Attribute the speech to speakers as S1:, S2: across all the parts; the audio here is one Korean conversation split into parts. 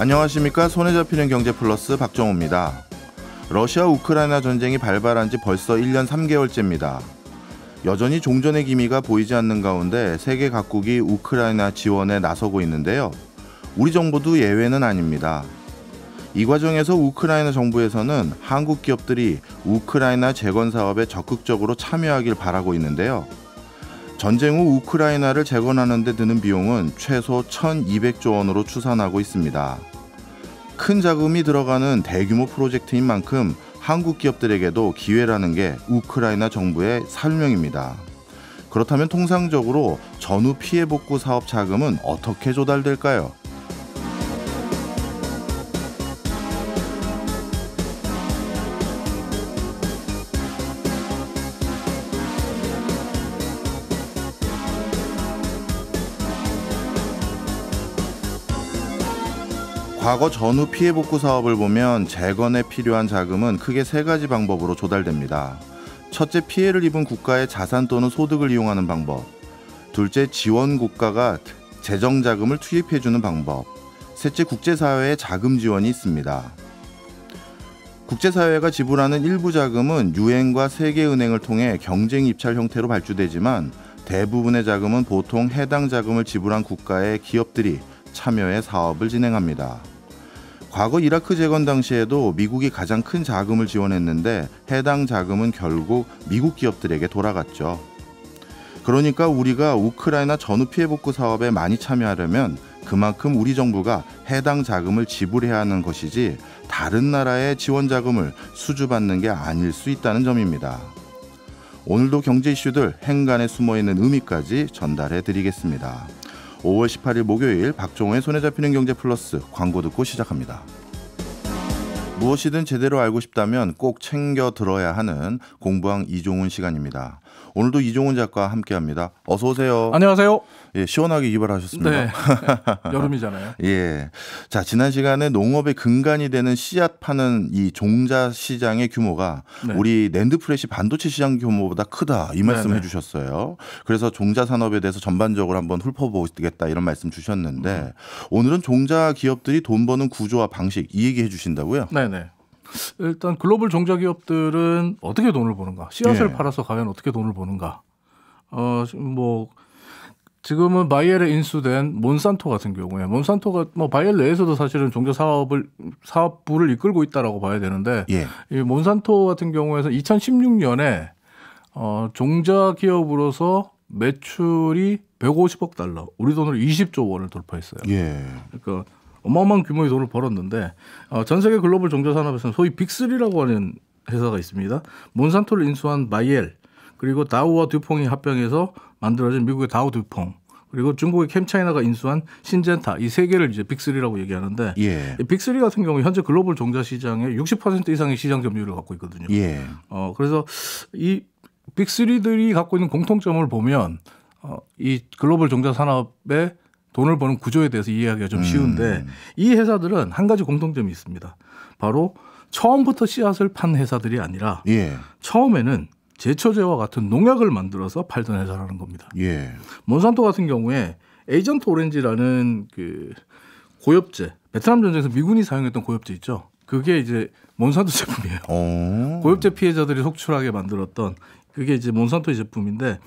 S1: 안녕하십니까 손에 잡히는 경제 플러스 박정호입니다. 러시아 우크라이나 전쟁이 발발한 지 벌써 1년 3개월째입니다. 여전히 종전의 기미가 보이지 않는 가운데 세계 각국이 우크라이나 지원에 나서고 있는데요. 우리 정부도 예외는 아닙니다. 이 과정에서 우크라이나 정부에서는 한국 기업들이 우크라이나 재건 사업에 적극적으로 참여하길 바라고 있는데요. 전쟁 후 우크라이나를 재건하는 데 드는 비용은 최소 1,200조 원으로 추산하고 있습니다. 큰 자금이 들어가는 대규모 프로젝트인 만큼 한국 기업들에게도 기회라는 게 우크라이나 정부의 설명입니다. 그렇다면 통상적으로 전후 피해 복구 사업 자금은 어떻게 조달될까요? 과거 전후 피해 복구 사업을 보면 재건에 필요한 자금은 크게 세 가지 방법으로 조달됩니다. 첫째, 피해를 입은 국가의 자산 또는 소득을 이용하는 방법. 둘째, 지원 국가가 재정 자금을 투입해 주는 방법. 셋째, 국제 사회의 자금 지원이 있습니다. 국제 사회가 지불하는 일부 자금은 유엔과 세계은행을 통해 경쟁 입찰 형태로 발주되지만 대부분의 자금은 보통 해당 자금을 지불한 국가의 기업들이 참여해 사업을 진행합니다. 과거 이라크 재건 당시에도 미국이 가장 큰 자금을 지원했는데 해당 자금은 결국 미국 기업들에게 돌아갔죠. 그러니까 우리가 우크라이나 전후 피해 복구 사업에 많이 참여하려면 그만큼 우리 정부가 해당 자금을 지불해야 하는 것이지 다른 나라의 지원 자금을 수주받는 게 아닐 수 있다는 점입니다. 오늘도 경제 이슈들 행간에 숨어 있는 의미까지 전달해 드리겠습니다. 5월 18일 목요일 박종호의 손에 잡히는 경제 플러스 광고 듣고 시작합니다. 무엇이든 제대로 알고 싶다면 꼭 챙겨 들어야 하는 공부왕 이종훈 시간입니다. 오늘도 이종훈 작가와 함께합니다. 어서 오세요. 안녕하세요. 예, 시원하게 이발하셨습니다. 네. 여름이잖아요. 예. 자, 지난 시간에 농업의 근간이 되는 씨앗 파는 이 종자 시장의 규모가 네. 우리 랜드 플래시 반도체 시장 규모보다 크다 이 네, 말씀 네. 해 주셨어요. 그래서 종자 산업에 대해서 전반적으로 한번 훑어보겠다 이런 말씀 주셨는데 음. 오늘은 종자 기업들이 돈 버는 구조와 방식 이 얘기 해 주신다고요?
S2: 네, 네. 일단 글로벌 종자 기업들은 어떻게 돈을 버는가? 씨앗을 예. 팔아서 과연 어떻게 돈을 버는가? 어, 뭐 지금은 바이엘에 인수된 몬산토 같은 경우에 몬산토가 뭐 바이엘 내에서도 사실은 종교 사업을 사업부를 이끌고 있다라고 봐야 되는데 예. 이 몬산토 같은 경우에서 2016년에 어 종자 기업으로서 매출이 150억 달러, 우리 돈으로 20조 원을 돌파했어요. 예. 그러니까 어마어마한 규모의 돈을 벌었는데 어, 전 세계 글로벌 종교 산업에서는 소위 빅리라고 하는 회사가 있습니다. 몬산토를 인수한 바이엘 그리고 다우와 듀퐁이 합병해서 만들어진 미국의 다우듀퐁 그리고 중국의 캠차이나가 인수한 신젠타 이 세 개를 이제 빅리라고 얘기하는데 예. 빅리 같은 경우 현재 글로벌 종자 시장의 60% 이상의 시장 점유율을 갖고 있거든요. 예. 어 그래서 이 빅리들이 갖고 있는 공통점을 보면 어, 이 글로벌 종자 산업에 돈을 버는 구조에 대해서 이해하기가 좀 음. 쉬운데 음. 이 회사들은 한 가지 공통점이 있습니다. 바로 처음부터 씨앗을 판 회사들이 아니라 예. 처음에는 제초제와 같은 농약을 만들어서 팔던 회사라는 겁니다. 예. 몬산토 같은 경우에 에이전트 오렌지라는 그 고엽제, 베트남 전쟁에서 미군이 사용했던 고엽제 있죠. 그게 이제 몬산토 제품이에요. 오. 어. 고엽제 피해자들이 속출하게 만들었던 그게 이제 몬산토 제품인데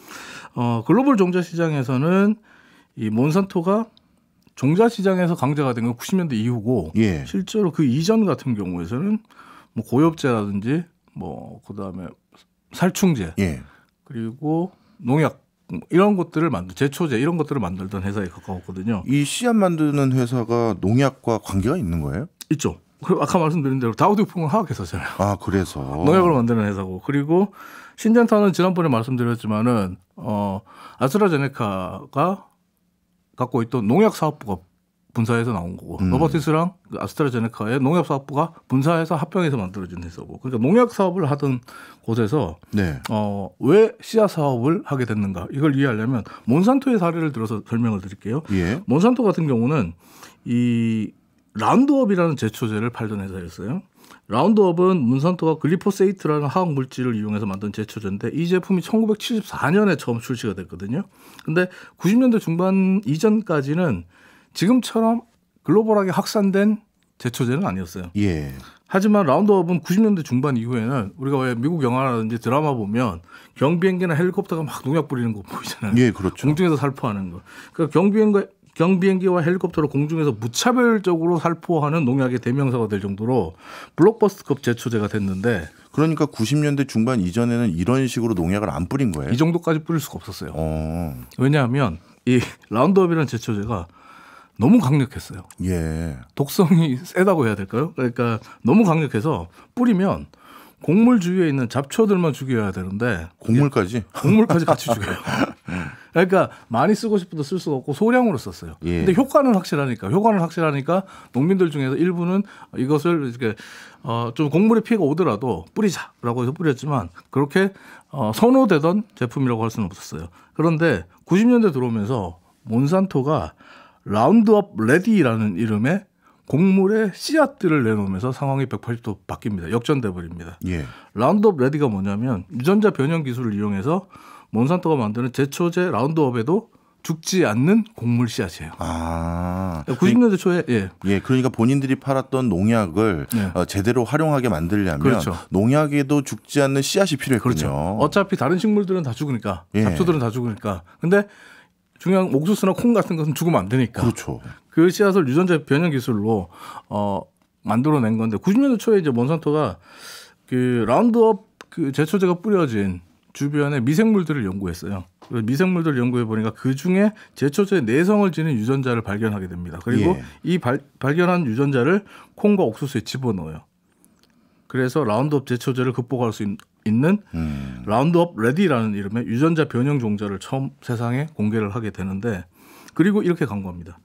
S2: 어, 글로벌 종자 시장에서는 이 몬산토가 종자 시장에서 강자가 된 건 90년대 이후고 예. 실제로 그 이전 같은 경우에는뭐 고엽제라든지 뭐 그다음에 살충제 예. 그리고 농약 뭐 이런 것들을 만든 제초제 이런 것들을 만들던 회사에 가까웠거든요.
S1: 이 씨앗 만드는 회사가 농약과 관계가 있는 거예요? 있죠.
S2: 그 아까 말씀드린 대로 다우디풍은 오 화학회사잖아요.
S1: 아 그래서 농약을
S2: 만드는 회사고 그리고 신젠타는 지난번에 말씀드렸지만은 어 아스트라제네카가 갖고 있던 농약 사업부가 분사에서 나온 거고 음. 노바티스랑 그 아스트라제네카의 농약 사업부가 분사해서 합병해서 만들어진 회사고 그러니까 농약 사업을 하던 곳에서 네. 어왜 씨앗 사업을 하게 됐는가 이걸 이해하려면 몬산토의 사례를 들어서 설명을 드릴게요. 예. 몬산토 같은 경우는 이 라운드업이라는 제초제를 팔던 회사였어요. 라운드업은 몬산토가 글리포세이트라는 화학 물질을 이용해서 만든 제초제인데 이 제품이 1974년에 처음 출시가 됐거든요. 근데 90년대 중반 이전까지는 지금처럼 글로벌하게 확산된 제초제는 아니었어요. 예. 하지만 라운드업은 90년대 중반 이후에는 우리가 왜 미국 영화라든지 드라마 보면 경비행기나 헬리콥터가 막 농약 뿌리는 거 보이잖아요. 예, 그렇죠. 공중에서 살포하는 거. 그러니까 경비행기 경비행기와 헬리콥터를 공중에서 무차별적으로 살포하는 농약의 대명사가 될 정도로 블록버스터급 제초제가 됐는데 그러니까 90년대 중반 이전에는 이런 식으로 농약을 안 뿌린 거예요. 이 정도까지 뿌릴 수가 없었어요. 어. 왜냐하면 이 라운드업이라는 제초제가 너무 강력했어요. 예. 독성이 세다고 해야 될까요? 그러니까 너무 강력해서 뿌리면 곡물 주위에 있는 잡초들만 죽여야 되는데 곡물까지 예, 곡물까지 같이 죽여요. 그러니까 많이 쓰고 싶어도 쓸 수가 없고 소량으로 썼어요. 예. 근데 효과는 확실하니까 효과는 확실하니까 농민들 중에서 일부는 이것을 이렇게 어좀 곡물의 피해가 오더라도 뿌리자라고 해서 뿌렸지만 그렇게 어 선호되던 제품이라고 할 수는 없었어요. 그런데 90년대 들어오면서 몬산토가 라운드업 레디라는 이름의 곡물의 씨앗들을 내놓으면서 상황이 180도 바뀝니다. 역전돼 버립니다. 예. 라운드업 레디가 뭐냐면 유전자 변형 기술을 이용해서 몬산토가 만드는 제초제 라운드업에도 죽지 않는 곡물 씨앗이에요. 아. 90년대 초에 예. 예,
S1: 그러니까 본인들이 팔았던 농약을 예. 어, 제대로 활용하게 만들려면 그렇죠. 농약에도 죽지 않는 씨앗이 필요했군요. 그렇죠.
S2: 어차피 다른 식물들은 다 죽으니까 예. 잡초들은 다 죽으니까. 근데 중요한 옥수수나 콩 같은 것은 죽으면 안 되니까. 그렇죠. 그 씨앗을 유전자 변형 기술로 어 만들어낸 건데 90년대 초에 이제 몬산토가 그 라운드업 그 제초제가 뿌려진 주변의 미생물들을 연구했어요. 미생물들을 연구해 보니까 그 중에 제초제 내성을 지닌 유전자를 발견하게 됩니다. 그리고 예. 이 발, 발견한 유전자를 콩과 옥수수에 집어넣어요. 그래서 라운드업 제초제를 극복할 수 있, 는 있는 음. 라운드업 레디라는 이름의 유전자 변형 종자를 처음 세상에 공개를 하게 되는데 그리고 이렇게 광고합니다.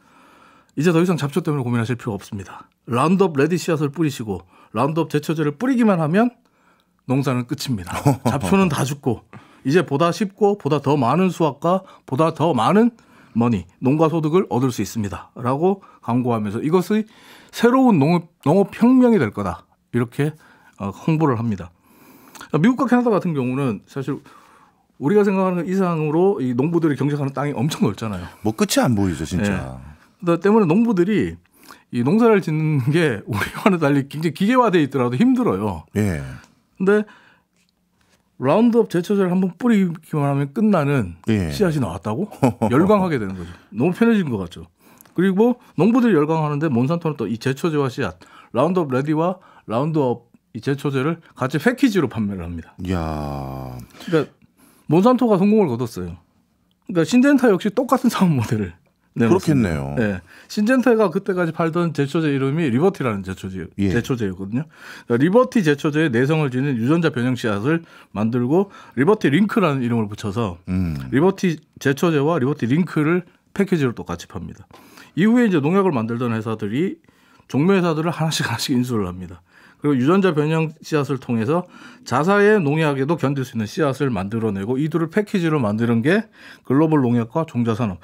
S2: 이제 더 이상 잡초 때문에 고민하실 필요 없습니다. 라운드업 레디 씨앗을 뿌리시고 라운드업 제초제를 뿌리기만 하면 농사는 끝입니다. 잡초는 다 죽고 이제 보다 쉽고 보다 더 많은 수확과 보다 더 많은 머니 농가 소득을 얻을 수 있습니다라고 광고하면서 이것의 새로운 농업 농업 혁명이 될 거다 이렇게 어, 홍보를 합니다. 미국과 캐나다 같은 경우는 사실 우리가 생각하는 이상으로 이 농부들이 경쟁하는 땅이 엄청 넓잖아요.
S1: 뭐 끝이 안 보이죠, 예. 진짜.
S2: 네. 때문에 농부들이 이 농사를 짓는 게 우리와는 달리 굉장히 기계화돼 있더라도 힘들어요. 예. 근데 라운드업 제초제를 한번 뿌리기만 하면 끝나는 예. 씨앗이 나왔다고 열광하게 되는 거죠. 너무 편해진 것 같죠. 그리고 농부들이 열광하는데 몬산토는 또 이 제초제와 씨앗, 라운드업 레디와 라운드업 이 제초제를 같이 패키지로 판매를 합니다. 야. 그러니까 몬산토가 성공을 거뒀어요. 그러니까 신젠타 역시 똑같은 사업 모델을
S1: 그렇겠네요. 네.
S2: 신젠타가 그때까지 팔던 제초제 이름이 리버티라는 제초제, 예. 제초제였거든요. 그러니까 리버티 제초제의 내성을 지닌 유전자 변형 씨앗을 만들고 리버티 링크라는 이름을 붙여서 음. 리버티 제초제와 리버티 링크를 패키지로 또 같이 팝니다. 이후에 이제 농약을 만들던 회사들이 종묘 회사들을 하나씩 하나씩 인수를 합니다. 그리고 유전자 변형 씨앗을 통해서 자사의 농약에도 견딜 수 있는 씨앗을 만들어내고 이들을 패키지로 만드는 게 글로벌 농약과 종자산업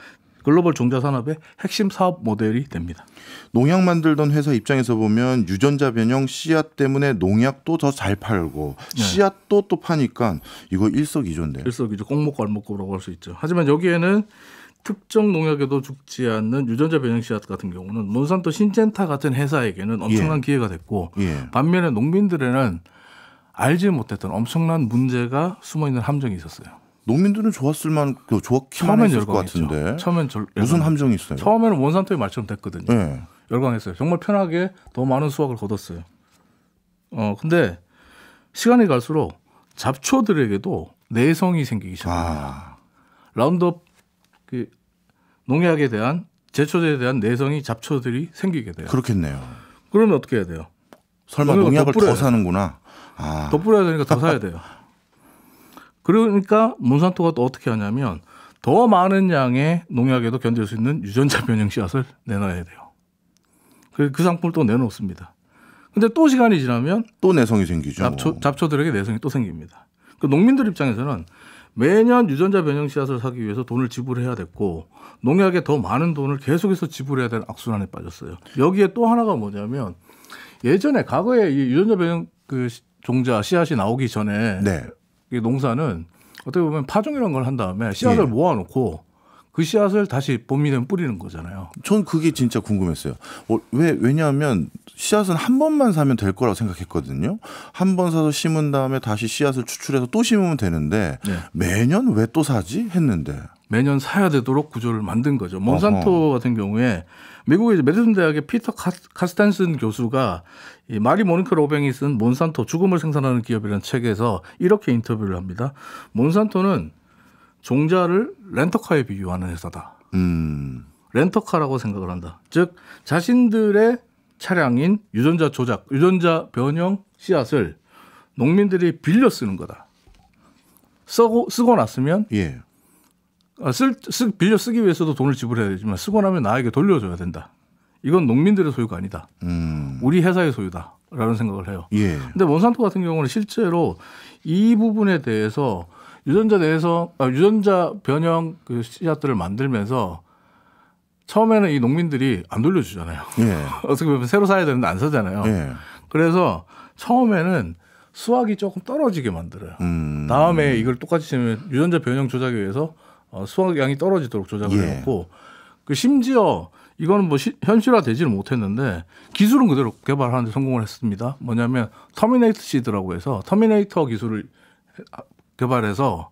S2: 글로벌 종자산업의 핵심 사업 모델이 됩니다. 농약 만들던
S1: 회사 입장에서 보면 유전자 변형 씨앗 때문에 농약도 더 잘 팔고 네. 씨앗도 또
S2: 파니까
S1: 이거 일석이조인데
S2: 일석이조, 꼭목걸목걸라고 할 수 있죠. 하지만 여기에는 특정 농약에도 죽지 않는 유전자 변형 씨앗 같은 경우는 몬산토 신젠타 같은 회사에게는 엄청난 예. 기회가 됐고 예. 반면에 농민들에는 알지 못했던 엄청난 문제가 숨어 있는 함정이 있었어요.
S1: 농민들은 좋았을만 그 좋았기만 처음 했을 것 같은데 처음엔 절, 무슨 함정이 있어요?
S2: 처음에는 몬산토의 말처럼 됐거든요. 예. 열광했어요. 정말 편하게 더 많은 수확을 거뒀어요. 어 근데 시간이 갈수록 잡초들에게도 내성이 생기기 시작합니다. 아. 라운드업 그 농약에 대한 제초제에 대한 내성이 잡초들이 생기게 돼요. 그렇겠네요. 그러면 어떻게 해야 돼요? 설마 농약을 더 사는구나. 아. 더 뿌려야 되니까 더 사야 돼요. 그러니까 몬산토가 또 어떻게 하냐면 더 많은 양의 농약에도 견딜 수 있는 유전자 변형 씨앗을 내놔야 돼요. 그, 그 상품을 또 내놓습니다. 근데 또 시간이 지나면 또 내성이 생기죠. 뭐. 잡초, 잡초들에게 내성이 또 생깁니다. 그 농민들 입장에서는 매년 유전자 변형 씨앗을 사기 위해서 돈을 지불해야 됐고 농약에 더 많은 돈을 계속해서 지불해야 되는 악순환에 빠졌어요. 여기에 또 하나가 뭐냐면 예전에 과거에 이 유전자 변형 그 종자 씨앗이 나오기 전에 네. 이 농사는 어떻게 보면 파종이라걸한 다음에 씨앗을 예. 모아놓고 그 씨앗을 다시 봄이 되면 뿌리는 거잖아요. 전 그게 진짜
S1: 궁금했어요. 어, 왜 왜냐하면 씨앗은 한 번만 사면 될 거라고 생각했거든요. 한 번 사서 심은 다음에 다시
S2: 씨앗을 추출해서 또 심으면 되는데 네. 매년 왜 또 사지 했는데 매년 사야 되도록 구조를 만든 거죠. 몬산토 어허. 같은 경우에 미국의 메디슨 대학의 피터 카스탄슨 교수가 이 마리 모니클 로뱅이쓴 몬산토 죽음을 생산하는 기업이라는 책에서 이렇게 인터뷰를 합니다. 몬산토는 종자를 렌터카에 비유하는 회사다.
S1: 음.
S2: 렌터카라고 생각을 한다. 즉 자신들의 차량인 유전자 조작, 유전자 변형 씨앗을 농민들이 빌려 쓰는 거다. 쓰고 쓰고 났으면 예. 아, 쓸, 쓰, 빌려 쓰기 위해서도 돈을 지불해야 되지만 쓰고 나면 나에게 돌려줘야 된다. 이건 농민들의 소유가 아니다. 음. 우리 회사의 소유다라는 생각을 해요. 그런데 예. 몬산토 같은 경우는 실제로 이 부분에 대해서 유전자 내에서 아, 유전자 변형 그 씨앗들을 만들면서 처음에는 이 농민들이 안 돌려주잖아요. 예. 어떻게 보면 새로 사야 되는데 안 사잖아요. 예. 그래서 처음에는 수확이 조금 떨어지게 만들어요. 음. 다음에 이걸 똑같이 치면 유전자 변형 조작에 의해서 어, 수확량이 떨어지도록 조작을 예. 해놓고 그 심지어 이거는 뭐 시, 현실화 되지는 못했는데 기술은 그대로 개발하는데 성공을 했습니다. 뭐냐면 터미네이터 시드라고 해서 터미네이터 기술을 개발해서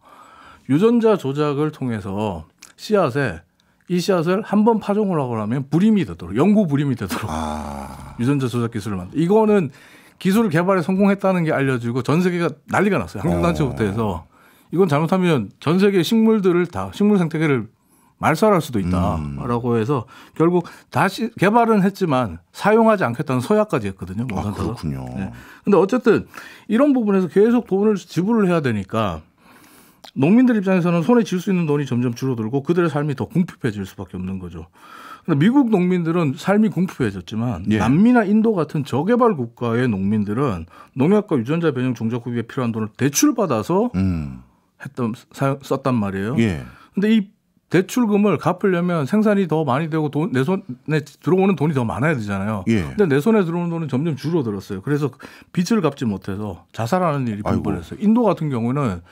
S2: 유전자 조작을 통해서 씨앗에 이 씨앗을 한 번 파종을 하고 나면 불임이 되도록 연구 불임이 되도록 아... 유전자 조작 기술을 만든 이거는 기술 개발에 성공했다는 게 알려지고 전 세계가 난리가 났어요 한국 단체부터 어. 해서 이건 잘못하면 전 세계 식물들을 다 식물 생태계를 말살할 수도 있다라고 음. 해서 결국 다시 개발은 했지만 사용하지 않겠다는 서약까지 했거든요. 아, 그렇군요. 네. 근데 어쨌든 이런 부분에서 계속 돈을 지불을 해야 되니까 농민들 입장에서는 손에 쥘 수 있는 돈이 점점 줄어들고 그들의 삶이 더 궁핍해질 수밖에 없는 거죠. 근데 미국 농민들은 삶이 궁핍해졌지만 예. 남미나 인도 같은 저개발 국가의 농민들은 농약과 유전자 변형 종작 구입에 필요한 돈을 대출받아서 음. 했던 썼단 말이에요. 예. 근데 이 대출금을 갚으려면 생산이 더 많이 되고 돈, 내 손에 들어오는 돈이 더 많아야 되잖아요. 예. 근데 내 손에 들어오는 돈은 점점 줄어들었어요. 그래서 빚을 갚지 못해서 자살하는 일이 빈번했어요. 인도 같은 경우는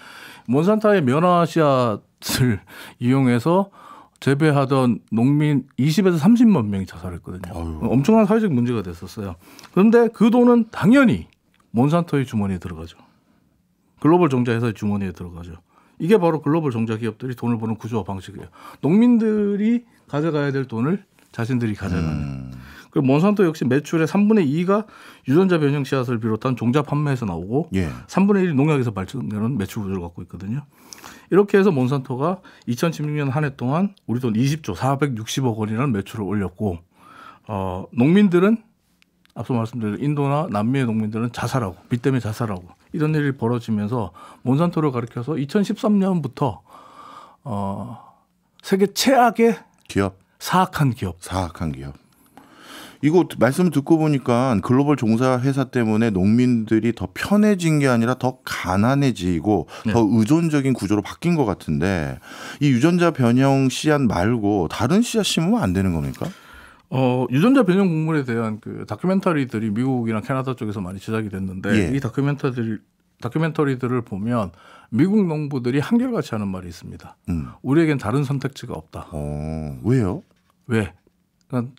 S2: 몬산타의 면화씨앗을 이용해서 재배하던 농민 20에서 30만 명이 자살했거든요. 아유. 엄청난 사회적 문제가 됐었어요. 그런데 그 돈은 당연히 몬산토의 주머니에 들어가죠. 글로벌 종자 회사의 주머니에 들어가죠. 이게 바로 글로벌 종자 기업들이 돈을 버는 구조 와 방식이에요. 농민들이 가져가야 될 돈을 자신들이 가져가는. 음. 그리고 몬산토 역시 매출의 3분의 2가 유전자 변형 씨앗을 비롯한 종자 판매에서 나오고 예. 3분의 1이 농약에서 발전되는 매출 구조를 갖고 있거든요. 이렇게 해서 몬산토가 2016년 한 해 동안 우리 돈 20조 460억 원이라는 매출을 올렸고 어, 농민들은 앞서 말씀드린 인도나 남미의 농민들은 자살하고 빚 때문에 자살하고 이런 일이 벌어지면서 몬산토를 가리켜서 2013년부터 어 세계 최악의 기업 사악한 기업 사악한 기업 이거 말씀
S1: 듣고 보니까 글로벌 종사 회사 때문에 농민들이 더 편해진 게 아니라 더 가난해지고 네. 더 의존적인 구조로 바뀐 것 같은데 이 유전자 변형 씨앗 말고 다른 씨앗 심으면 안 되는 겁니까?
S2: 어, 유전자 변형 곡물에 대한 그 다큐멘터리들이 미국이랑 캐나다 쪽에서 많이 제작이 됐는데 예. 이 다큐멘터리 다큐멘터리들을 보면 미국 농부들이 한결같이 하는 말이 있습니다. 음. 우리에겐 다른 선택지가 없다. 어, 왜요? 왜? 그러니까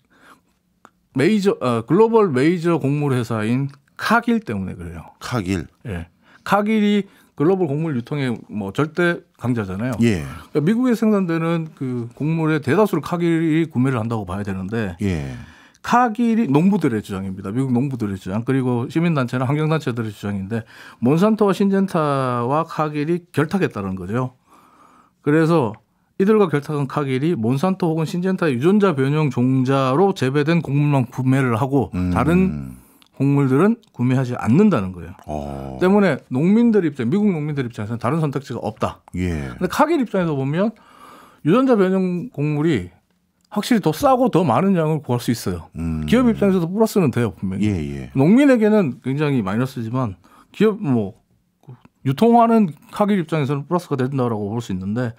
S2: 메이저 어, 글로벌 메이저 곡물 회사인 카길 때문에 그래요. 카길. 예. 카길이 글로벌 곡물 유통의 뭐 절대 강자잖아요. 예. 그러니까 미국에 생산되는 그 곡물의 대다수를 카길이 구매를 한다고 봐야 되는데 예. 카길이 농부들의 주장입니다. 미국 농부들의 주장 그리고 시민단체나 환경단체들의 주장인데 몬산토와 신젠타와 카길이 결탁했다는 거죠. 그래서 이들과 결탁한 카길이 몬산토 혹은 신젠타의 유전자 변형 종자로 재배된 곡물만 구매를 하고 음. 다른 곡물들은 구매하지 않는다는 거예요. 어. 때문에 농민들 입장, 미국 농민들 입장에서는 다른 선택지가 없다. 예. 근데 카길 입장에서 보면 유전자 변형 곡물이 확실히 더 싸고 더 많은 양을 구할 수 있어요. 음. 기업 입장에서도 플러스는 돼요 분명히. 예, 예. 농민에게는 굉장히 마이너스지만 기업 뭐 유통하는 카길 입장에서는 플러스가 된다라고 볼 수 있는데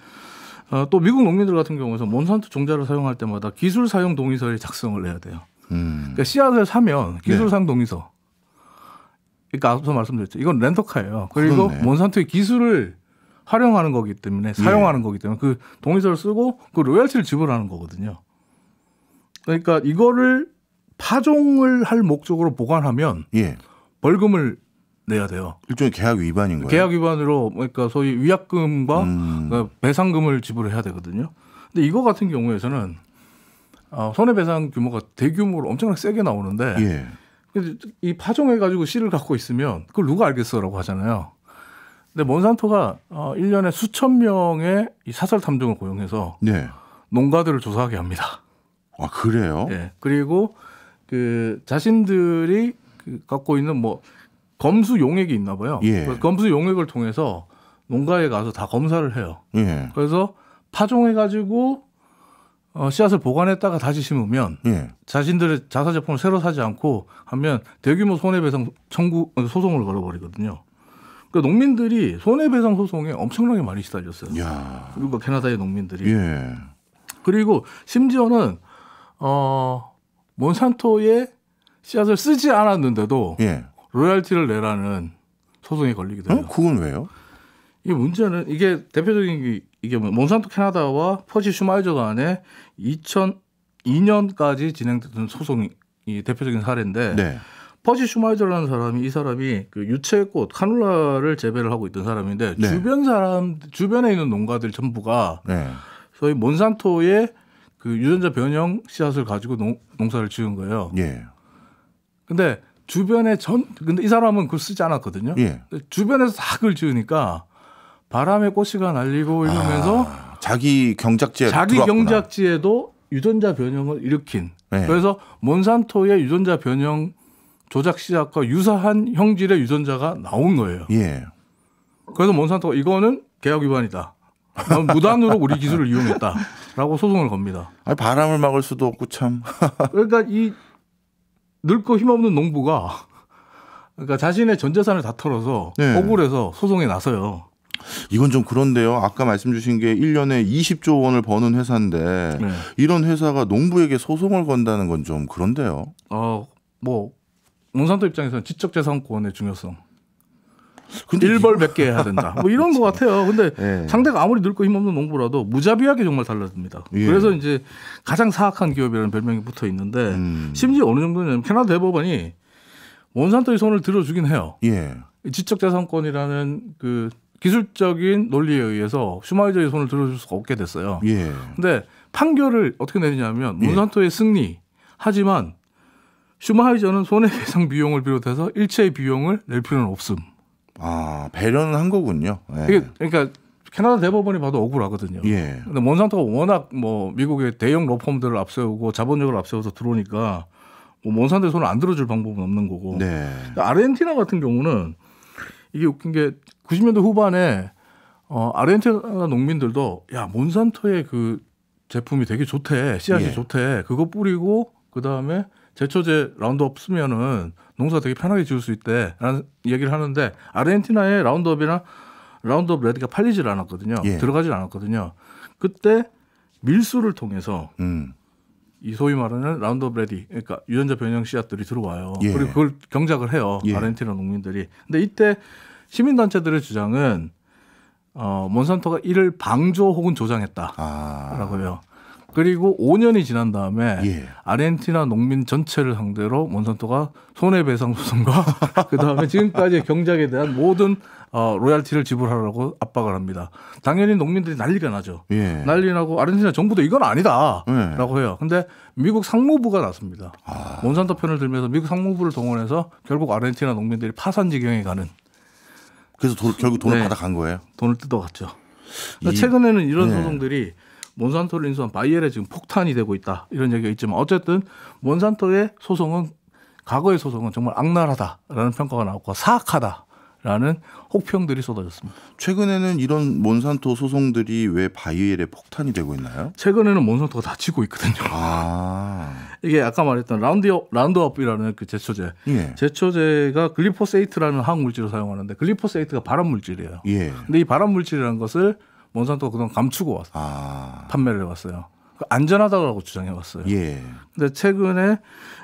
S2: 어, 또 미국 농민들 같은 경우에서 몬산토 종자를 사용할 때마다 기술 사용 동의서를 작성을 해야 돼요. 음. 그러니까 씨앗을 사면 기술상 네. 동의서. 그러니까 앞서 말씀드렸죠. 이건 렌터카예요. 그리고 그렇네. 몬산토의 기술을 활용하는 거기 때문에 예. 사용하는 예. 거기 때문에 그 동의서를 쓰고 그 로열티를 지불하는 거거든요. 그러니까 이거를 파종을 할 목적으로 보관하면 예. 벌금을 내야 돼요. 일종의 계약 위반인 거예요. 계약 위반으로 그러니까 소위 위약금과 음. 그러니까 배상금을 지불해야 되거든요. 근데 이거 같은 경우에서는 어, 손해배상 규모가 대규모로 엄청나게 세게 나오는데 예. 이 파종해가지고 씨를 갖고 있으면 그걸 누가 알겠어라고 하잖아요. 근데 몬산토가 어, 1년에 수천 명의 이 사설 탐정을 고용해서 네. 농가들을 조사하게 합니다. 아,
S1: 그래요? 예.
S2: 그리고 그 자신들이 그 갖고 있는 뭐 검수 용액이 있나 봐요. 예. 검수 용액을 통해서 농가에 가서 다 검사를 해요. 예. 그래서 파종해가지고 어, 씨앗을 보관했다가 다시 심으면 예. 자신들의 자사 제품을 새로 사지 않고 하면 대규모 손해배상 청구 소송을 걸어버리거든요. 그러니까 농민들이 손해배상 소송에 엄청나게 많이 시달렸어요. 야. 그리고 캐나다의 농민들이. 예. 그리고 심지어는 어 몬산토의 씨앗을 쓰지 않았는데도 예. 로얄티를 내라는 소송에 걸리기도 해요. 어? 그건 왜요? 이 문제는 이게 대표적인 게 이게 뭐 몬산토 캐나다와 퍼시 슈마이저 간에 2002년까지 진행됐던 소송이 대표적인 사례인데 네. 퍼시 슈마이저라는 사람이 이 사람이 그 유채꽃 카놀라를 재배를 하고 있던 사람인데 네. 주변 사람 주변에 있는 농가들 전부가 네. 소위 몬산토의 그 유전자 변형 씨앗을 가지고 농, 농사를 지은 거예요. 예. 근데 주변에 전 근데 이 사람은 그걸 쓰지 않았거든요. 예. 주변에서 다 그걸 지으니까 바람에 꽃이가 날리고 이러면서 아, 자기 경작지에 자기 들어왔구나. 경작지에도 유전자 변형을 일으킨 네. 그래서 몬산토의 유전자 변형 조작 시작과 유사한 형질의 유전자가 나온 거예요. 예. 그래서 몬산토가 이거는 계약 위반이다. 무단으로 우리 기술을 이용했다라고 소송을 겁니다. 아니, 바람을 막을 수도 없고 참. 그러니까 이 늙고 힘없는 농부가 그러니까 자신의 전 재산을 다 털어서 네. 억울해서 소송에 나서요.
S1: 이건 좀 그런데요. 아까 말씀 주신 게 1년에 20조 원을 버는 회사인데 네. 이런 회사가 농부에게 소송을 건다는 건 좀 그런데요.
S2: 어, 뭐농산토 입장에서는 지적재산권의 중요성. 근데 일벌 몇개 해야 된다. 뭐 이런 것 같아요. 근데 예. 상대가 아무리 늙고 힘없는 농부라도 무자비하게 정말 달라집니다. 예. 그래서 이제 가장 사악한 기업이라는 별명이 붙어 있는데 음. 심지어 어느 정도는 캐나다 대법원이 몬산토의 손을 들어주긴 해요. 예. 지적재산권이라는 그 기술적인 논리에 의해서 슈마이저의 손을 들어줄 수가 없게 됐어요. 예. 근데 판결을 어떻게 내리냐면 몬산토의 예. 승리. 하지만 슈마이저는 손해배상 비용을 비롯해서 일체의 비용을 낼 필요는 없음. 아 배려는 한 거군요. 예. 이게 그러니까 캐나다 대법원이 봐도 억울하거든요. 예. 근데 몬산토가 워낙 뭐 미국의 대형 로펌들을 앞세우고 자본력을 앞세워서 들어오니까 뭐 몬산토의 손을 안 들어줄 방법은 없는 거고. 네. 그러니까 아르헨티나 같은 경우는 이게 웃긴 게 90년대 후반에 어, 아르헨티나 농민들도 야 몬산토의 그 제품이 되게 좋대 씨앗이 예. 좋대 그거 뿌리고 그 다음에 제초제 라운드업 쓰면은 농사 되게 편하게 지을 수 있대라는 얘기를 하는데 아르헨티나의 라운드업이나 라운드업 레드가 팔리질 않았거든요 예. 들어가질 않았거든요 그때 밀수를 통해서 음. 이 소위 말하는 라운드브 레디 그러니까 유전자 변형 씨앗들이 들어와요. 예. 그리고 그걸 경작을 해요. 예. 아르헨티나 농민들이. 근데 이때 시민단체들의 주장은 어, 몬산토가 이를 방조 혹은 조장했다라고 요 아. 그리고 5년이 지난 다음에 예. 아르헨티나 농민 전체를 상대로 몬산토가 손해배상 소송과 그 다음에 지금까지 경작에 대한 모든 어, 로얄티를 지불하라고 압박을 합니다. 당연히 농민들이 난리가 나죠. 예. 난리 나고 아르헨티나 정부도 이건 아니다라고 예. 해요. 근데 미국 상무부가 났습니다. 아. 몬산토 편을 들면서 미국 상무부를 동원해서 결국 아르헨티나 농민들이 파산 지경에 가는. 그래서 도, 결국 돈을 네. 받아간 거예요. 돈을 뜯어갔죠. 그러니까 이, 최근에는 이런 네. 소송들이 몬산토를 인수한 바이엘에 지금 폭탄이 되고 있다 이런 얘기가 있지만 어쨌든 몬산토의 소송은 과거의 소송은 정말 악랄하다라는 평가가 나왔고 사악하다. 라는 혹평들이 쏟아졌습니다.
S1: 최근에는 이런 몬산토 소송들이 왜 바이엘의 폭탄이 되고 있나요?
S2: 최근에는 몬산토가 다치고 있거든요. 아. 이게 아까 말했던 라운드업, 라운드업이라는 그 제초제. 예. 제초제가 글리포세이트라는 화학 물질을 사용하는데 글리포세이트가 발암 물질이에요. 예. 근데 이 발암 물질이라는 것을 몬산토가 그동안 감추고 왔, 아. 판매를 해왔어요. 그 안전하다고 주장해 왔어요. 예. 근데 최근에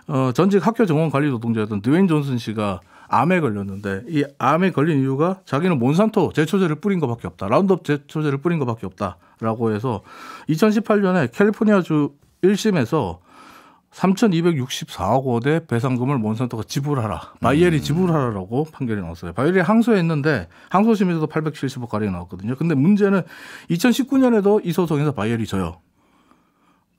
S2: 어, 전직 학교 정원 관리 노동자였던 드웨인 존슨 씨가 암에 걸렸는데 이 암에 걸린 이유가 자기는 몬산토 제초제를 뿌린 것밖에 없다. 라운드업 제초제를 뿌린 것밖에 없다라고 해서 2018년에 캘리포니아주 1심에서 삼천이백육십사억 원의 배상금을 몬산토가 지불하라. 바이엘이 음. 지불하라라고 판결이 나왔어요. 바이엘이 항소했는데 항소심에서도 팔백칠십억 가량이 나왔거든요. 근데 문제는 이천십구 년에도이 소송에서 바이엘이 져요.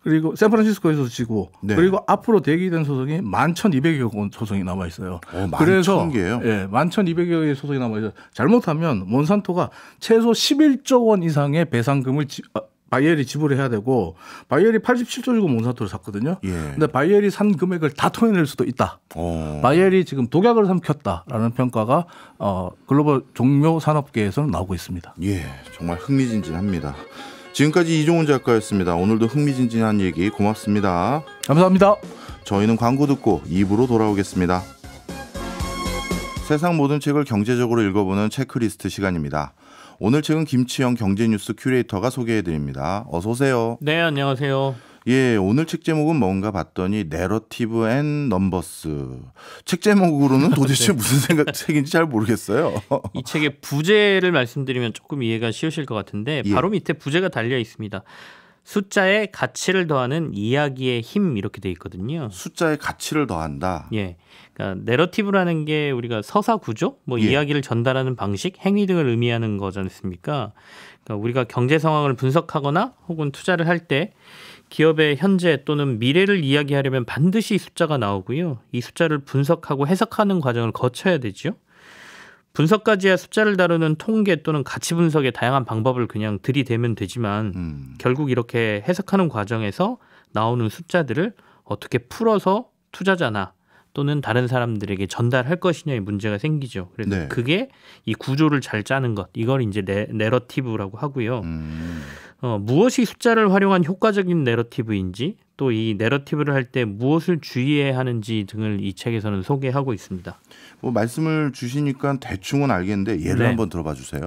S2: 그리고 샌프란시스코에서 도 지고 네. 그리고 앞으로 대기된 소송이 만 천이백여 건 소송이 남아 있어요. 어, 그래서 개요? 예, 만 천이백여 개의 소송이 남아 있어요. 잘못하면 몬산토가 최소 십일조원 이상의 배상금을 지, 아, 바이엘이 지불해야 되고 바이엘이 87조 주고 몬산토를 샀거든요. 예. 근데 바이엘이 산 금액을 다 토해낼 수도 있다. 오. 어. 바이엘이 지금 독약을 삼켰다라는 평가가 어, 글로벌 종묘 산업계에서는 나오고 있습니다. 예, 정말 흥미진진합니다.
S1: 지금까지 이종훈 작가였습니다. 오늘도 흥미진진한 얘기 고맙습니다. 감사합니다. 저희는 광고 듣고 입으로 돌아오겠습니다. 세상 모든 책을 경제적으로 읽어보는 체크리스트 시간입니다. 오늘 최근 김치영 경제뉴스 큐레이터가 소개해드립니다. 어서 오세요. 네, 안녕하세요. 예, 오늘 책 제목은 뭔가 봤더니 내러티브 앤 넘버스. 책 제목으로는 도대체 네. 무슨 생각 책인지 잘 모르겠어요. 이 책의 부제를
S3: 말씀드리면 조금 이해가 쉬우실 것 같은데 예. 바로 예. 밑에 부제가 달려 있습니다. 숫자에 가치를 더하는 이야기의 힘 이렇게 돼 있거든요. 숫자에 가치를 더한다. 예. 그러니까 내러티브라는 게 우리가 서사 구조, 뭐 예. 이야기를 전달하는 방식, 행위 등을 의미하는 거잖습니까? 그러니까 우리가 경제 상황을 분석하거나 혹은 투자를 할 때 기업의 현재 또는 미래를 이야기하려면 반드시 숫자가 나오고요. 이 숫자를 분석하고 해석하는 과정을 거쳐야 되죠. 분석까지야 숫자를 다루는 통계 또는 가치 분석의 다양한 방법을 그냥 들이대면 되지만 음. 결국 이렇게 해석하는 과정에서 나오는 숫자들을 어떻게 풀어서 투자자나 또는 다른 사람들에게 전달할 것이냐의 문제가 생기죠. 그래서 네. 그게 이 구조를 잘 짜는 것 이걸 이제 내, 내러티브라고 하고요. 음. 어, 무엇이 숫자를 활용한 효과적인 내러티브인지 또이 내러티브를 할 때 무엇을 주의해야 하는지 등을 이 책에서는 소개하고 있습니다.
S1: 뭐 말씀을 주시니까 대충은 알겠는데 예를 네. 한번 들어봐
S3: 주세요.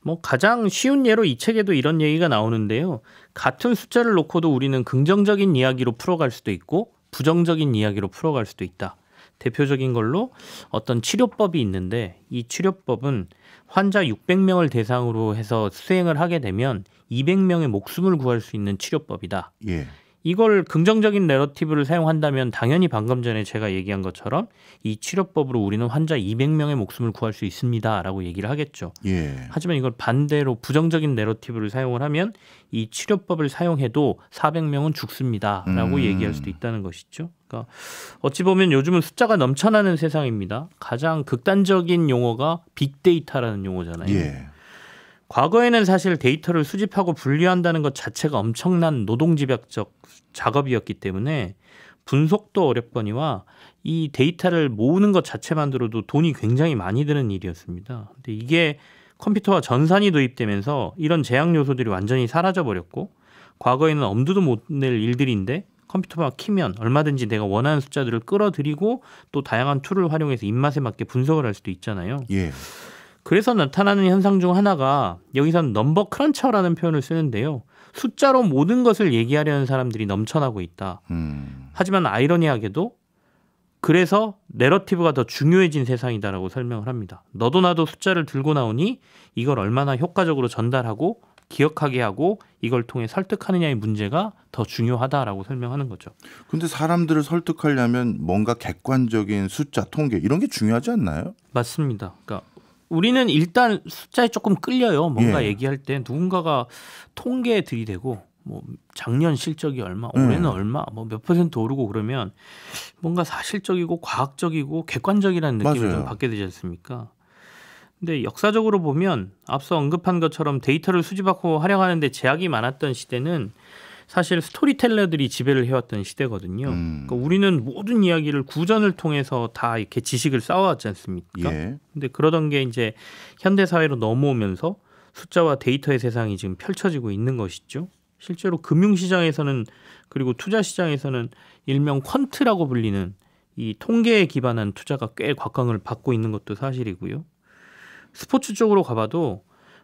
S3: 뭐 가장 쉬운 예로 이 책에도 이런 얘기가 나오는데요. 같은 숫자를 놓고도 우리는 긍정적인 이야기로 풀어갈 수도 있고 부정적인 이야기로 풀어갈 수도 있다. 대표적인 걸로 어떤 치료법이 있는데 이 치료법은 환자 600명을 대상으로 해서 수행을 하게 되면 200명의 목숨을 구할 수 있는 치료법이다. 예. 이걸 긍정적인 내러티브를 사용한다면 당연히 방금 전에 제가 얘기한 것처럼 이 치료법으로 우리는 환자 200명의 목숨을 구할 수 있습니다라고 얘기를 하겠죠. 예. 하지만 이걸 반대로 부정적인 내러티브를 사용을 하면 이 치료법을 사용해도 400명은 죽습니다라고 음. 얘기할 수도 있다는 것이죠. 그러니까 어찌 보면 요즘은 숫자가 넘쳐나는 세상입니다. 가장 극단적인 용어가 빅데이터라는 용어잖아요. 예. 과거에는 사실 데이터를 수집하고 분류한다는것 자체가 엄청난 노동 집약적 작업이었기 때문에 분석도 어렵거니와 이 데이터를 모으는 것 자체만으로도 돈이 굉장히 많이 드는 일이었습니다. 근데 이게 컴퓨터와 전산이 도입되면서 이런 제약 요소들이 완전히 사라져 버렸고 과거에는 엄두도 못 낼 일들인데 컴퓨터만 키면 얼마든지 내가 원하는 숫자들을 끌어들이고 또 다양한 툴을 활용해서 입맛에 맞게 분석을 할 수도 있잖아요. 예. 그래서 나타나는 현상 중 하나가 여기서는 넘버 크런처라는 표현을 쓰는데요. 숫자로 모든 것을 얘기하려는 사람들이 넘쳐나고 있다. 음. 하지만 아이러니하게도 그래서 내러티브가 더 중요해진 세상이다라고 설명을 합니다. 너도 나도 숫자를 들고 나오니 이걸 얼마나 효과적으로 전달하고 기억하게 하고 이걸 통해 설득하느냐의 문제가
S1: 더 중요하다라고 설명하는 거죠. 근데 사람들을 설득하려면 뭔가 객관적인 숫자, 통계 이런 게 중요하지 않나요? 맞습니다. 그러니까
S3: 우리는 일단 숫자에 조금 끌려요. 뭔가 예. 얘기할 때 누군가가 통계에 들이대고 뭐 작년 실적이 얼마, 음. 올해는 음. 얼마, 뭐 몇 퍼센트 오르고 그러면 뭔가 사실적이고 과학적이고 객관적이라는 느낌을 맞아요. 좀 받게 되지 않습니까? 근데 역사적으로 보면 앞서 언급한 것처럼 데이터를 수집하고 활용하는데 제약이 많았던 시대는 사실 스토리텔러들이 지배를 해왔던 시대거든요. 음. 그러니까 우리는 모든 이야기를 구전을 통해서 다 이렇게 지식을 쌓아왔지 않습니까? 그런데 예. 그러던 게 이제 현대 사회로 넘어오면서 숫자와 데이터의 세상이 지금 펼쳐지고 있는 것이죠. 실제로 금융 시장에서는 그리고 투자 시장에서는 일명 퀀트라고 불리는 이 통계에 기반한 투자가 꽤곽광을 받고 있는 것도 사실이고요. 스포츠 쪽으로 가봐도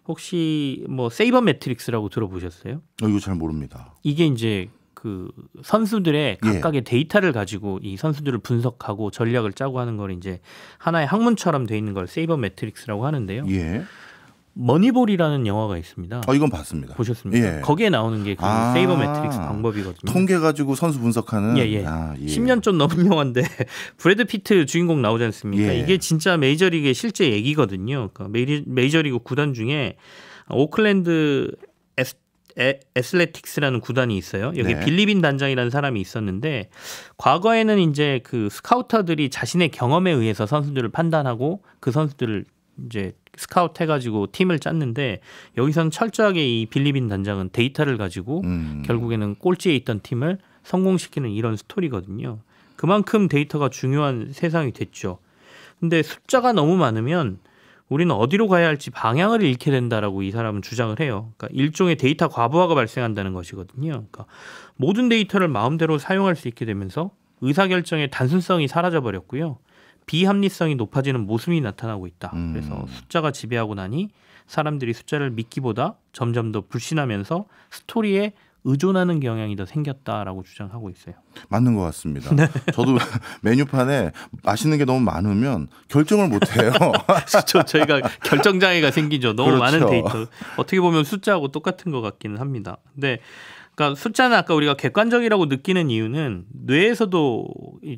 S3: 혹시 뭐 세이버 매트릭스라고 들어보셨어요?
S1: 어, 이거 잘 모릅니다.
S3: 이게 이제 그 선수들의 예. 각각의 예. 데이터를 가지고 이 선수들을 분석하고 전략을 짜고 하는 걸 이제 하나의 학문처럼 돼 있는 걸 세이버 매트릭스라고 하는데요. 예. 머니볼이라는 영화가 있습니다. 어, 이건 봤습니다. 보셨습니까? 예. 거기에 나오는 게그 아~ 세이버 매트릭스 방법이거든요. 통계
S1: 가지고 선수 분석하는. 예, 예. 아, 예. 10년
S3: 좀 넘은 영화인데 브래드 피트 주인공 나오지 않습니까? 예. 이게 진짜 메이저리그의 실제 얘기거든요. 그러니까 메이, 저리그 구단 중에 오클랜드 에스, 에, 슬레틱스라는 구단이 있어요. 여기 네. 빌리빈 단장이라는 사람이 있었는데 과거에는 이제 그 스카우터들이 자신의 경험에 의해서 선수들을 판단하고 그 선수들을 이제 스카우트 해가지고 팀을 짰는데 여기서는 철저하게 이 빌리빈 단장은 데이터를 가지고 음. 결국에는 꼴찌에 있던 팀을 성공시키는 이런 스토리거든요. 그만큼 데이터가 중요한 세상이 됐죠. 근데 숫자가 너무 많으면 우리는 어디로 가야 할지 방향을 잃게 된다라고 이 사람은 주장을 해요. 그러니까 일종의 데이터 과부하가 발생한다는 것이거든요. 그러니까 모든 데이터를 마음대로 사용할 수 있게 되면서 의사결정의 단순성이 사라져 버렸고요. 비합리성이 높아지는 모습이 나타나고 있다. 음. 그래서 숫자가 지배하고 나니 사람들이 숫자를 믿기보다 점점 더 불신하면서 스토리에 의존하는 경향이 더 생겼다라고 주장하고 있어요.
S1: 맞는 것 같습니다. 네. 저도 메뉴판에 맛있는 게 너무 많으면 결정을 못 해요.
S3: 그렇죠. 저희가 결정 장애가 생기죠. 너무 그렇죠. 많은 데이터. 어떻게 보면 숫자하고 똑같은 것 같기는 합니다. 근데 그러니까 숫자는 아까 우리가 객관적이라고 느끼는 이유는 뇌에서도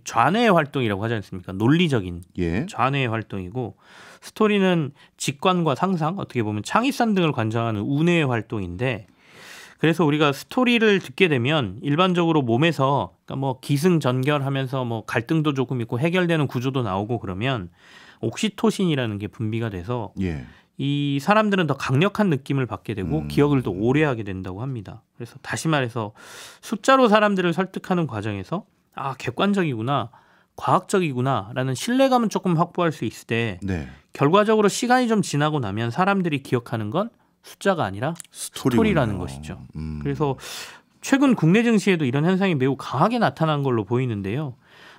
S3: 좌뇌의 활동이라고 하지 않습니까? 논리적인 예. 좌뇌의 활동이고 스토리는 직관과 상상 어떻게 보면 창의성 등을 관장하는 우뇌의 활동인데 그래서 우리가 스토리를 듣게 되면 일반적으로 몸에서 그러니까 뭐 기승전결하면서 뭐 갈등도 조금 있고 해결되는 구조도 나오고 그러면 옥시토신이라는 게 분비가 돼서 예. 이 사람들은 더 강력한 느낌을 받게 되고 음. 기억을 더 오래 하게 된다고 합니다. 그래서 다시 말해서 숫자로 사람들을 설득하는 과정에서 아 객관적이구나 과학적이구나라는 신뢰감은 조금 확보할 수 있을 때 네. 결과적으로 시간이 좀 지나고 나면 사람들이 기억하는 건 숫자가 아니라 스토리군요. 라는 것이죠. 음. 그래서 최근 국내 증시에도 이런 현상이 매우 강하게 나타난 걸로 보이는데요.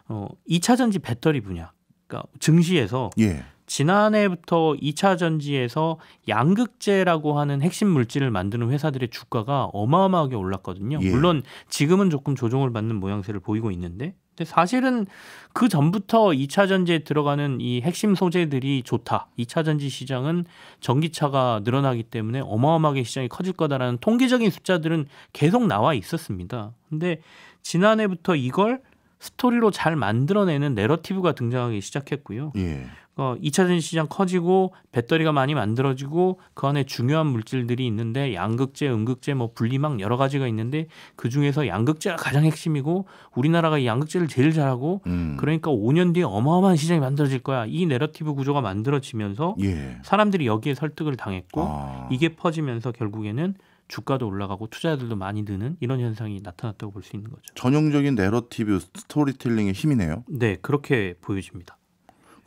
S3: 어, 2차 전지 배터리 분야, 그러니까 증시에서 예. 지난해부터 2차 전지에서 양극재라고 하는 핵심 물질을 만드는 회사들의 주가가 어마어마하게 올랐거든요. 예. 물론 지금은 조금 조정을 받는 모양새를 보이고 있는데 근데 사실은 그 전부터 2차 전지에 들어가는 이 핵심 소재들이 좋다. 2차 전지 시장은 전기차가 늘어나기 때문에 어마어마하게 시장이 커질 거다라는 통계적인 숫자들은 계속 나와 있었습니다. 근데 지난해부터 이걸 스토리로 잘 만들어내는 내러티브가 등장하기 시작했고요. 예. 어, 2차 전시장 커지고 배터리가 많이 만들어지고 그 안에 중요한 물질들이 있는데 양극재, 음극재, 뭐 분리막 여러 가지가 있는데 그 중에서 양극재가 가장 핵심이고 우리나라가 양극재를 제일 잘하고 음. 그러니까 5년 뒤에 어마어마한 시장이 만들어질 거야. 이 내러티브 구조가 만들어지면서 예. 사람들이 여기에 설득을 당했고 아. 이게 퍼지면서 결국에는 주가도 올라가고 투자들도 많이 드는 이런 현상이 나타났다고 볼 수 있는 거죠.
S1: 전형적인 내러티브 스토리텔링의 힘이네요. 네, 그렇게 보여집니다.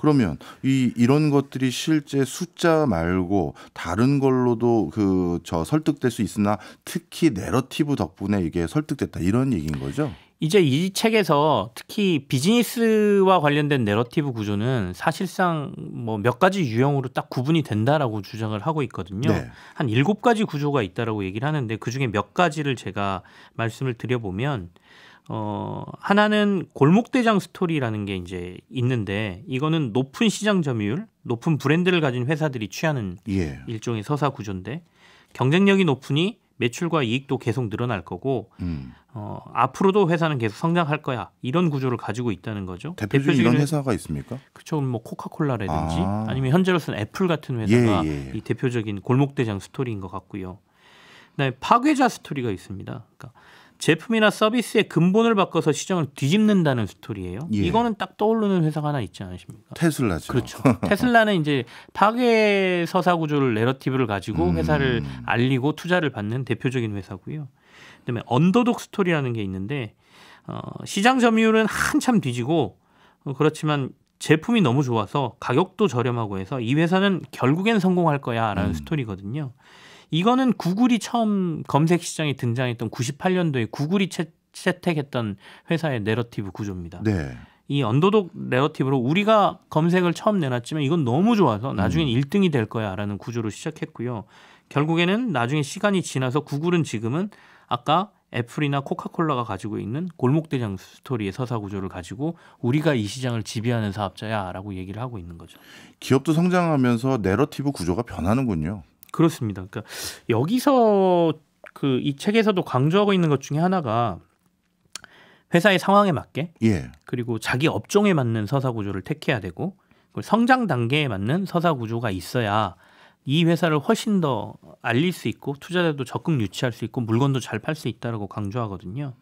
S1: 그러면 이 이런 것들이 실제 숫자 말고 다른 걸로도 그 저 설득될 수 있으나 특히 내러티브 덕분에 이게 설득됐다 이런 얘기인 거죠.
S3: 이제 이 책에서 특히 비즈니스와 관련된 내러티브 구조는 사실상 뭐 몇 가지 유형으로 딱 구분이 된다라고 주장을 하고 있거든요. 네. 한 일곱 가지 구조가 있다라고 얘기를 하는데 그 중에 몇 가지를 제가 말씀을 드려보면 어, 하나는 골목대장 스토리라는 게 이제 있는데 이거는 높은 시장 점유율, 높은 브랜드를 가진 회사들이 취하는 예. 일종의 서사 구조인데 경쟁력이 높으니 매출과 이익도 계속 늘어날 거고 음. 어, 앞으로도 회사는 계속 성장할 거야 이런 구조를 가지고 있다는 거죠. 대표적인, 대표 회사가 있습니까? 그쵸, 뭐 코카콜라라든지 아. 니면 현재로서는 애플 같은 예, 회사가 예, 예. 이 대표적인 골목대장 스토리인 것 같고요. 그다음에 파괴자 스토리가 있습니다. 그러니까 제품이나 서비스의 근본을 바꿔서 시장을 뒤집는다는 스토리예요. 예. 이거는 딱 떠오르는 회사가 하나 있지 않으십니까?
S1: 테슬라죠. 그렇죠.
S3: 테슬라는 이제 파괴 서사 구조를 내러티브를 가지고 음. 회사를 음. 알리고 투자를 받는 대표적인 회사고요. 그다음에 언더독 스토리라는 게 있는데 어, 시장 점유율은 한참 뒤지고 어, 그렇지만 제품이 너무 좋아서 가격도 저렴하고 해서 이 회사는 결국엔 성공할 거야라는 음. 스토리거든요. 이거는 구글이 처음 검색 시장에 등장했던 98년도에 구글이 채, 택했던 회사의 내러티브 구조입니다. 네. 이 언더독 내러티브로 우리가 검색을 처음 내놨지만 이건 너무 좋아서 나중엔 음. 1등이 될 거야라는 구조로 시작했고요. 결국에는 나중에 시간이 지나서 구글은 지금은 아까 애플이나 코카콜라가 가지고 있는 골목대장 스토리의 서사 구조를 가지고 우리가 이 시장을 지배하는
S1: 사업자야라고 얘기를 하고 있는 거죠. 기업도 성장하면서 내러티브 구조가 변하는군요. 그렇습니다.
S3: 그러니까 여기서 그 이 책에서도 강조하고 있는 것 중에 하나가 회사의 상황에 맞게 예. 그리고 자기 업종에 맞는 서사 구조를 택해야 되고 성장 단계에 맞는 서사 구조가 있어야 이 회사를 훨씬 더 알릴 수 있고 투자자도 적극 유치할 수 있고 물건도 잘 팔 수 있다라고 강조하거든요.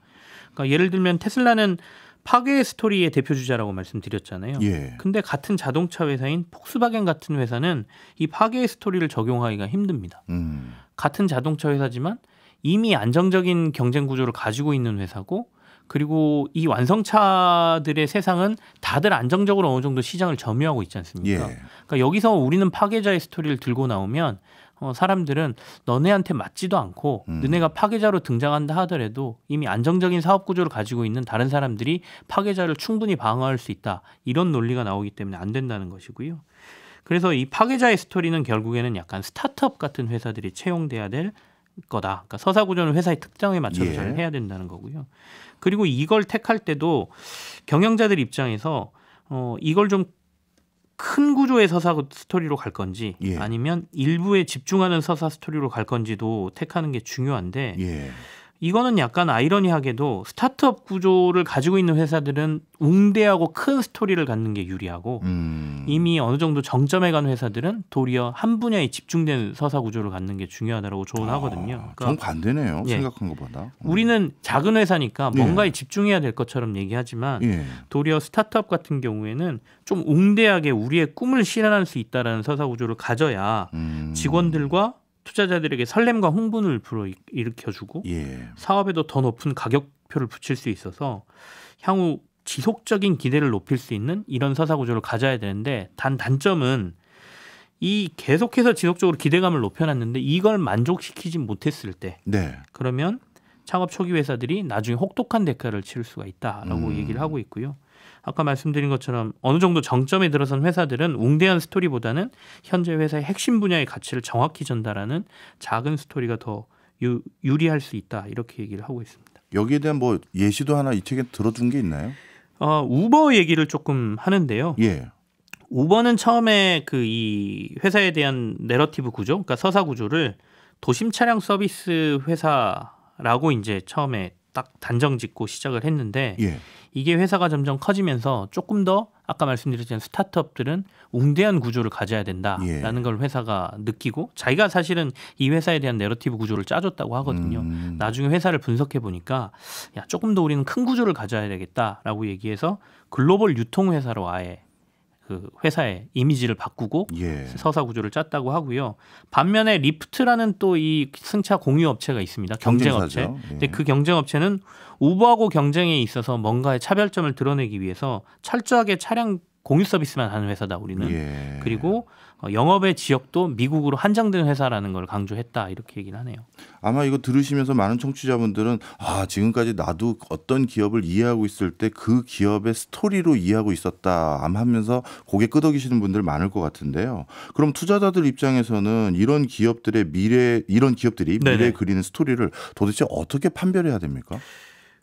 S3: 그러니까 예를 들면 테슬라는 파괴 스토리의 대표 주자라고 말씀드렸잖아요. 예. 근데 같은 자동차 회사인 폭스바겐 같은 회사는 이파괴 스토리를 적용하기가 힘듭니다. 음. 같은 자동차 회사지만 이미 안정적인 경쟁 구조를 가지고 있는 회사고 그리고 이 완성차들의 세상은 다들 안정적으로 어느 정도 시장을 점유하고 있지 않습니까? 예. 그러니까 여기서 우리는 파괴자의 스토리를 들고 나오면 어, 사람들은 너네한테 맞지도 않고 음. 너네가 파괴자로 등장한다 하더라도 이미 안정적인 사업 구조를 가지고 있는 다른 사람들이 파괴자를 충분히 방어할 수 있다 이런 논리가 나오기 때문에 안 된다는 것이고요. 그래서 이 파괴자의 스토리는 결국에는 약간 스타트업 같은 회사들이 채용돼야 될 거다. 그러니까 서사 구조는 회사의 특정에 맞춰서 예. 잘 해야 된다는 거고요. 그리고 이걸 택할 때도 경영자들 입장에서 어 이걸 좀큰 구조의 서사 그 스토리로 갈 건지 예. 아니면 일부에 집중하는 서사 스토리로 갈 건지도 택하는 게 중요한데 예. 이거는 약간 아이러니하게도 스타트업 구조를 가지고 있는 회사들은 웅대하고 큰 스토리를 갖는 게 유리하고 음. 이미 어느 정도 정점에 간 회사들은 도리어 한 분야에 집중된 서사 구조를 갖는 게 중요하다고 조언하거든요. 아, 그러니까 정반대네요. 예. 생각한 것보다. 음. 우리는 작은 회사니까 예. 뭔가에 예. 집중해야 될 것처럼 얘기하지만 예. 도리어 스타트업 같은 경우에는 좀 웅대하게 우리의 꿈을 실현할 수 있다라는 서사 구조를 가져야 음. 직원들과 투자자들에게 설렘과 흥분을 불어일으켜주고 예. 사업에도 더 높은 가격표를 붙일 수 있어서 향후 지속적인 기대를 높일 수 있는 이런 사사 구조를 가져야 되는데 단 단점은 이 계속해서 지속적으로 기대감을 높여놨는데 이걸 만족시키지 못했을 때 네. 그러면 창업 초기 회사들이 나중에 혹독한 대가를 치를 수가 있다라고 음. 얘기를 하고 있고요. 아까 말씀드린 것처럼 어느 정도 정점에 들어선 회사들은 웅대한 스토리보다는 현재 회사의 핵심 분야의 가치를 정확히 전달하는 작은 스토리가 더 유, 유리할 수 있다 이렇게 얘기를 하고 있습니다.
S1: 여기에 대한 뭐 예시도 하나 이 책에 들어준 게 있나요?
S3: 어, 우버 얘기를 조금 하는데요. 예. 우버는 처음에 그 이 회사에 대한 내러티브 구조, 그러니까 서사 구조를 도심 차량 서비스 회사라고 이제 처음에 딱 단정 짓고 시작을 했는데 예. 이게 회사가 점점 커지면서 조금 더 아까 말씀드렸던 스타트업들은 웅대한 구조를 가져야 된다라는 예. 걸 회사가 느끼고 자기가 사실은 이 회사에 대한 내러티브 구조를 짜줬다고 하거든요. 음. 나중에 회사를 분석해 보니까 야 조금 더 우리는 큰 구조를 가져야 되겠다라고 얘기해서 글로벌 유통 회사로 아예 그 회사의 이미지를 바꾸고 예. 서사 구조를 짰다고 하고요. 반면에 리프트라는 또 이 승차 공유 업체가 있습니다. 경쟁업체. 예. 근데 그 경쟁업체는 우버하고 경쟁에 있어서 뭔가의 차별점을 드러내기 위해서 철저하게 차량 공유 서비스만 하는 회사다 우리는. 예. 그리고 어, 영업의 지역도 미국으로 한정된 회사라는 걸 강조했다 이렇게 얘기를 하네요.
S1: 아마 이거 들으시면서 많은 청취자분들은 아 지금까지 나도 어떤 기업을 이해하고 있을 때 그 기업의 스토리로 이해하고 있었다 암하면서 고개 끄덕이시는 분들 많을 것 같은데요. 그럼 투자자들 입장에서는 이런 기업들의 미래 이런 기업들이 미래 그리는 스토리를 도대체 어떻게 판별해야 됩니까?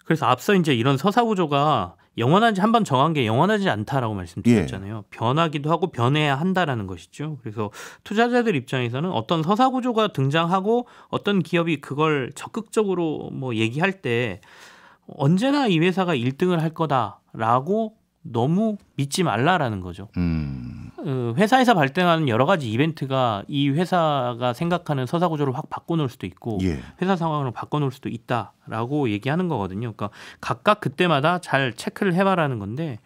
S3: 그래서 앞서 이제 이런 서사 구조가 영원하지 한번 정한 게 영원하지 않다라고 말씀드렸잖아요. 예. 변하기도 하고 변해야 한다라는 것이죠. 그래서 투자자들 입장에서는 어떤 서사 구조가 등장하고 어떤 기업이 그걸 적극적으로 뭐 얘기할 때 언제나 이 회사가 1등을 할 거다라고 너무 믿지 말라라는 거죠. 음. 어, 회사에서 발생하는 여러 가지 이벤트가 이 회사가 생각하는 서사 구조를 확 바꿔놓을 수도 있고 예. 회사 상황으로 바꿔놓을 수도 있다라고 얘기하는 거거든요. 그러니까 각각 그때마다 잘 체크를 해봐라는 건데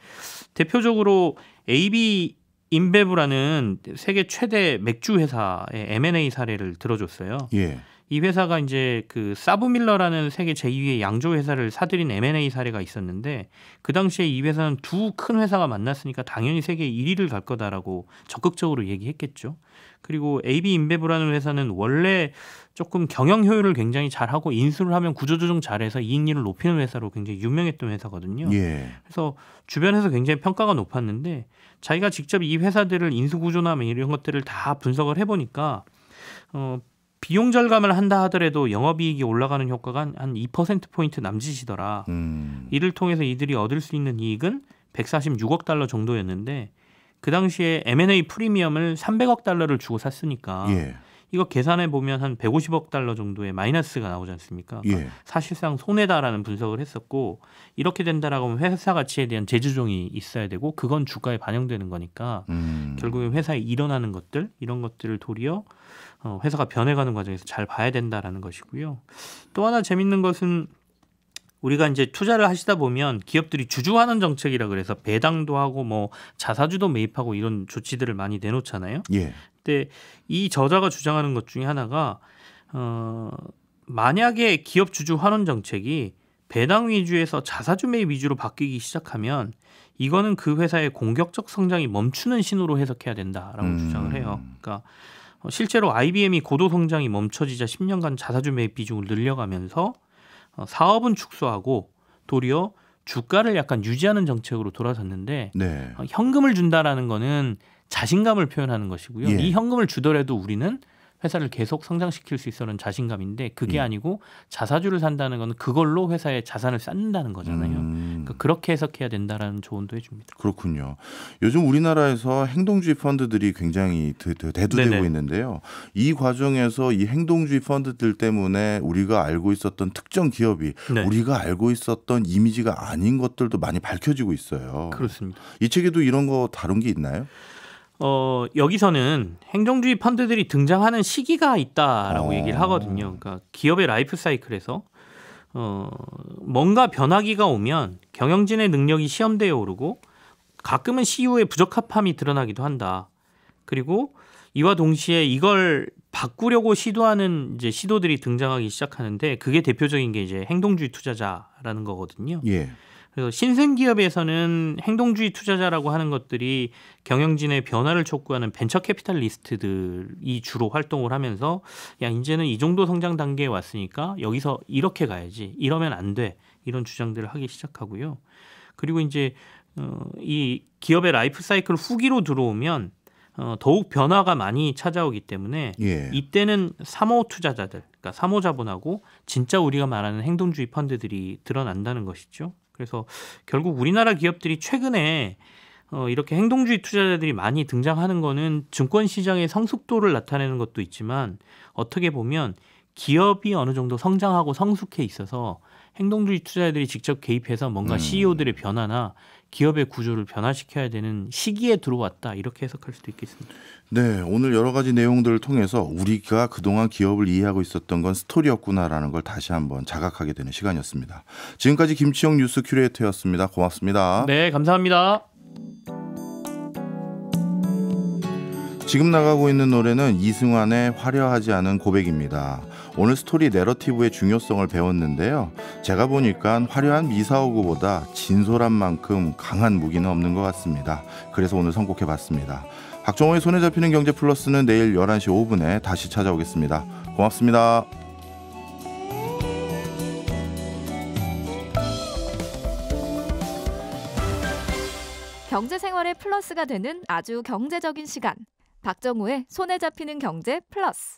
S3: 대표적으로 AB 인베브라는 세계 최대 맥주 회사의 M&A 사례를 들어줬어요. 예. 이 회사가 이제 그 사브밀러라는 세계 제2의 양조 회사를 사들인 M&A 사례가 있었는데 그 당시에 이 회사는 두 큰 회사가 만났으니까 당연히 세계 1위를 갈 거다라고 적극적으로 얘기했겠죠. 그리고 AB 인베브라는 회사는 원래 조금 경영 효율을 굉장히 잘하고 인수를 하면 구조조정 잘해서 이익률을 높이는 회사로 굉장히 유명했던 회사거든요. 예. 그래서 주변에서 굉장히 평가가 높았는데 자기가 직접 이 회사들을 인수 구조나 뭐 이런 것들을 다 분석을 해보니까 어, 비용 절감을 한다 하더라도 영업이익이 올라가는 효과가 한 2%포인트 남짓이더라. 음. 이를 통해서 이들이 얻을 수 있는 이익은 146억 달러 정도였는데 그 당시에 M&A 프리미엄을 300억 달러를 주고 샀으니까 예. 이거 계산해 보면 한 150억 달러 정도의 마이너스가 나오지 않습니까? 그러니까 예. 사실상 손해다라는 분석을 했었고 이렇게 된다라고 하면 회사 가치에 대한 재조정이 있어야 되고 그건 주가에 반영되는 거니까 음. 결국엔 회사에 일어나는 것들 이런 것들을 도리어 어, 회사가 변해가는 과정에서 잘 봐야 된다라는 것이고요. 또 하나 재밌는 것은 우리가 이제 투자를 하시다 보면 기업들이 주주하는 정책이라 그래서 배당도 하고 뭐 자사주도 매입하고 이런 조치들을 많이 내놓잖아요. 예. 근데 이 저자가 주장하는 것 중에 하나가 어 만약에 기업 주주 환원 정책이 배당 위주에서 자사주 매입 위주로 바뀌기 시작하면 이거는 그 회사의 공격적 성장이 멈추는 신호로 해석해야 된다라고 음. 주장을 해요. 그러니까 어, 실제로 IBM이 고도 성장이 멈춰지자 10년간 자사주 매입 비중을 늘려가면서 어, 사업은 축소하고 도리어 주가를 약간 유지하는 정책으로 돌아섰는데 네. 어, 현금을 준다라는 거는 자신감을 표현하는 것이고요. 예. 이 현금을 주더라도 우리는 회사를 계속 성장시킬 수 있어는 자신감인데 그게 음. 아니고 자사주를 산다는 건 그걸로 회사의 자산을 쌓는다는 거잖아요. 음. 그러니까 그렇게 해석해야 된다라는 조언도 해줍니다.
S1: 그렇군요. 요즘 우리나라에서 행동주의 펀드들이 굉장히 대두되고 네네. 있는데요. 이 과정에서 이 행동주의 펀드들 때문에 우리가 알고 있었던 특정 기업이 네. 우리가 알고 있었던 이미지가 아닌 것들도 많이 밝혀지고 있어요. 그렇습니다. 이 책에도 이런 거 다룬 게 있나요?
S3: 어, 여기서는 행정주의 펀드들이 등장하는 시기가 있다라고 어. 얘기를 하거든요. 그러니까 기업의 라이프 사이클에서 어, 뭔가 변화기가 오면 경영진의 능력이 시험대에 오르고 가끔은 CEO의 부적합함이 드러나기도 한다. 그리고 이와 동시에 이걸 바꾸려고 시도하는 이제 시도들이 등장하기 시작하는데 그게 대표적인 게 이제 행동주의 투자자라는 거거든요. 예. 그래서 신생기업에서는 행동주의 투자자라고 하는 것들이 경영진의 변화를 촉구하는 벤처 캐피탈리스트들이 주로 활동을 하면서 야 이제는 이 정도 성장 단계에 왔으니까 여기서 이렇게 가야지 이러면 안 돼 이런 주장들을 하기 시작하고요. 그리고 이제 어, 이 기업의 라이프 사이클 후기로 들어오면 어, 더욱 변화가 많이 찾아오기 때문에 예. 이때는 사모 투자자들, 그러니까 사모 자본하고 진짜 우리가 말하는 행동주의 펀드들이 드러난다는 것이죠. 그래서 결국 우리나라 기업들이 최근에 어, 이렇게 행동주의 투자자들이 많이 등장하는 거는 증권 시장의 성숙도를 나타내는 것도 있지만 어떻게 보면 기업이 어느 정도 성장하고 성숙해 있어서 행동주의 투자자들이 직접 개입해서 뭔가 음. CEO들의 변화나 기업의 구조를 변화시켜야 되는 시기에 들어왔다 이렇게 해석할 수도 있겠습니다.
S1: 네, 오늘 여러 가지 내용들을 통해서 우리가 그동안 기업을 이해하고 있었던 건 스토리였구나라는 걸 다시 한번 자각하게 되는 시간이었습니다. 지금까지 김치영 뉴스 큐레이터였습니다. 고맙습니다.
S3: 네, 감사합니다.
S1: 지금 나가고 있는 노래는 이승환의 화려하지 않은 고백입니다. 오늘 스토리 내러티브의 중요성을 배웠는데요. 제가 보니까 화려한 미사오구보다 진솔한 만큼 강한 무기는 없는 것 같습니다. 그래서 오늘 선곡해 봤습니다. 박정호의 손에 잡히는 경제 플러스는 내일 11시 5분에 다시 찾아오겠습니다. 고맙습니다.
S3: 경제 생활의 플러스가 되는 아주 경제적인 시간. 박정우의 손에 잡히는 경제 플러스.